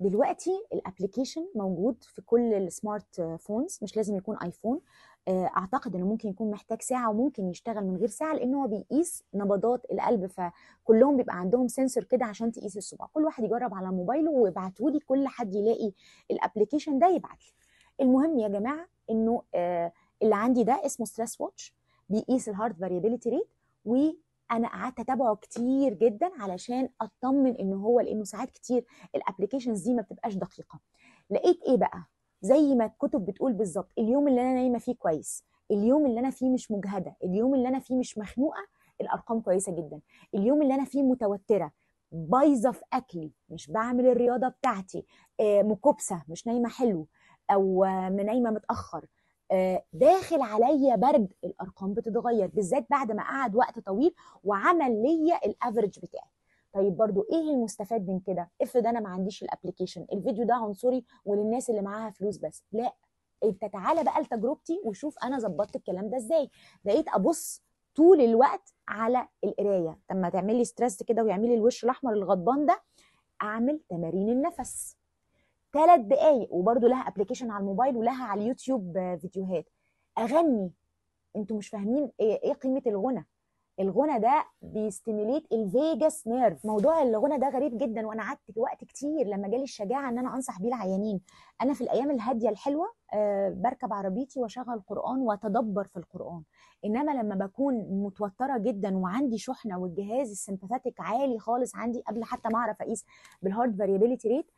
دلوقتي الابلكيشن موجود في كل السمارت فونز مش لازم يكون ايفون آه، اعتقد انه ممكن يكون محتاج ساعه وممكن يشتغل من غير ساعه لان هو بيقيس نبضات القلب فكلهم بيبقى عندهم سنسور كده عشان تقيس الصباع كل واحد يجرب على موبايله ويبعته لي كل حد يلاقي الابلكيشن ده يبعت لي المهم يا جماعه انه آه، اللي عندي ده اسمه ستريس واتش بيقيس الهارت فاريبيليتي ريت انا قعدت اتابعه كتير جدا علشان اطمن ان هو لانه ساعات كتير الابلكيشنز دي ما بتبقاش دقيقه لقيت ايه بقى زي ما الكتب بتقول بالظبط اليوم اللي انا نايمه فيه كويس اليوم اللي انا فيه مش مجهده اليوم اللي انا فيه مش مخنوقه الارقام كويسه جدا اليوم اللي انا فيه متوتره بايظه في اكلي مش بعمل الرياضه بتاعتي آه، مكبسه مش نايمه حلو او آه، نايمه متاخر آه، داخل عليا برد الارقام بتتغير بالذات بعد ما قعد وقت طويل وعمل ليا الافرج بتاعي طيب برضو ايه المستفاد من كده افرض انا ما عنديش الابلكيشن الفيديو ده عنصري وللناس اللي معاها فلوس بس لا انت تعالى بقى لتجربتي وشوف انا ظبطت الكلام ده ازاي بقيت ابص طول الوقت على القرايه لما تعملي ستريس كده ويعملي الوش الاحمر الغضبان ده اعمل تمارين النفس ثلاث دقايق وبرده لها ابلكيشن على الموبايل ولها على اليوتيوب آه، فيديوهات اغني انتوا مش فاهمين إيه،, ايه قيمه الغنى الغنى ده بيستيميليت الفيجاس نيرف موضوع الغنى ده غريب جدا وانا قعدت وقت كتير لما جالي الشجاعه ان انا انصح بيه العيانين انا في الايام الهاديه الحلوه آه، بركب عربيتي واشغل قران واتدبر في القران انما لما بكون متوتره جدا وعندي شحنه والجهاز السمباثاتيك عالي خالص عندي قبل حتى ما اعرف اقيس بالهارد فاريبيليتي ريت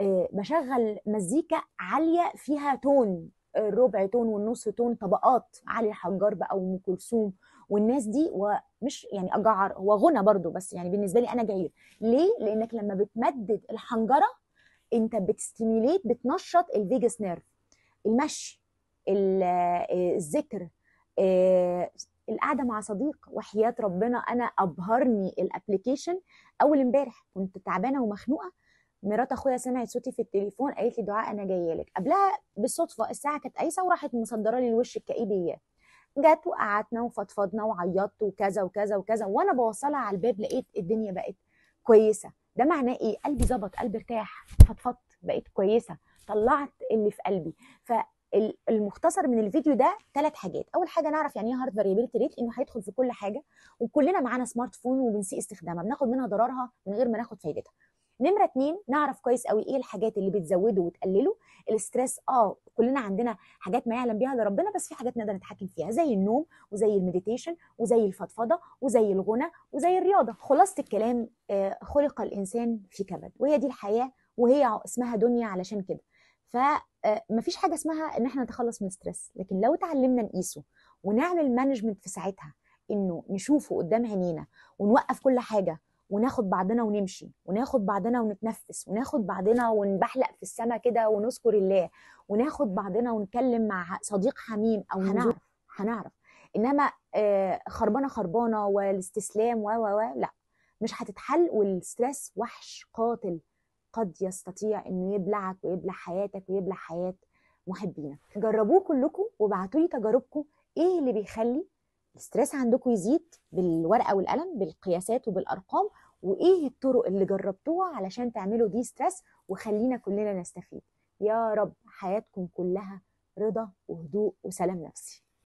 آه، بشغل مزيكا عاليه فيها تون آه، ربع تون والنص تون طبقات علي الحجار بقى وام كلثوم والناس دي ومش يعني اجعر هو غنى برضو بس يعني بالنسبه لي انا جعير ليه لانك لما بتمدد الحنجره انت بتستيميليت بتنشط الفيجاس نيرف المشي آه، الذكر القعده مع صديق وحياه ربنا انا ابهرني الابلكيشن اول امبارح كنت تعبانه ومخنوقه مرات اخويا سمعت صوتي في التليفون قالت لي دعاء انا جايه لك قبلها بالصدفه الساعه كانت قايسه وراحت مصدره لي الوش الكئيب اياه جت وقعدنا وفضفضنا وعيطت وكذا وكذا وكذا وانا بوصلها على الباب لقيت الدنيا بقت كويسه ده معناه ايه قلبي ظبط قلبي ارتاح فضفضت بقيت كويسه طلعت اللي في قلبي ف المختصر من الفيديو ده ثلاث حاجات اول حاجه نعرف يعني ايه هارد فاريبيلتي ريت انه هيدخل في كل حاجه وكلنا معانا سمارت فون وبنسيء استخدامها بناخد منها ضررها من غير ما ناخد فايدتها نمره اتنين نعرف كويس قوي ايه الحاجات اللي بتزوده وتقلله الاسترس اه كلنا عندنا حاجات ما يعلم بها الا ربنا بس في حاجات نقدر نتحكم فيها زي النوم وزي المديتيشن وزي الفضفضه وزي الغنى وزي الرياضه خلاصه الكلام آه، خلق الانسان في كبد وهي دي الحياه وهي اسمها دنيا علشان كده فمفيش آه، حاجه اسمها ان احنا نتخلص من الاسترس لكن لو اتعلمنا نقيسه ونعمل مانجمنت في ساعتها انه نشوفه قدام عينينا ونوقف كل حاجه وناخد بعضنا ونمشي وناخد بعضنا ونتنفس وناخد بعضنا ونبحلق في السماء كده ونذكر الله وناخد بعضنا ونتكلم مع صديق حميم او هنعرف هنعرف انما آه، خربانه خربانه والاستسلام و و لا مش هتتحل والستريس وحش قاتل قد يستطيع انه يبلعك ويبلع حياتك ويبلع حياه محبينك جربوه كلكم وابعتوا لي تجاربكم ايه اللي بيخلي الاستريس عندكم يزيد بالورقه والقلم بالقياسات وبالارقام وايه الطرق اللي جربتوها علشان تعملوا دي ستريس وخلينا كلنا نستفيد يا رب حياتكم كلها رضا وهدوء وسلام نفسي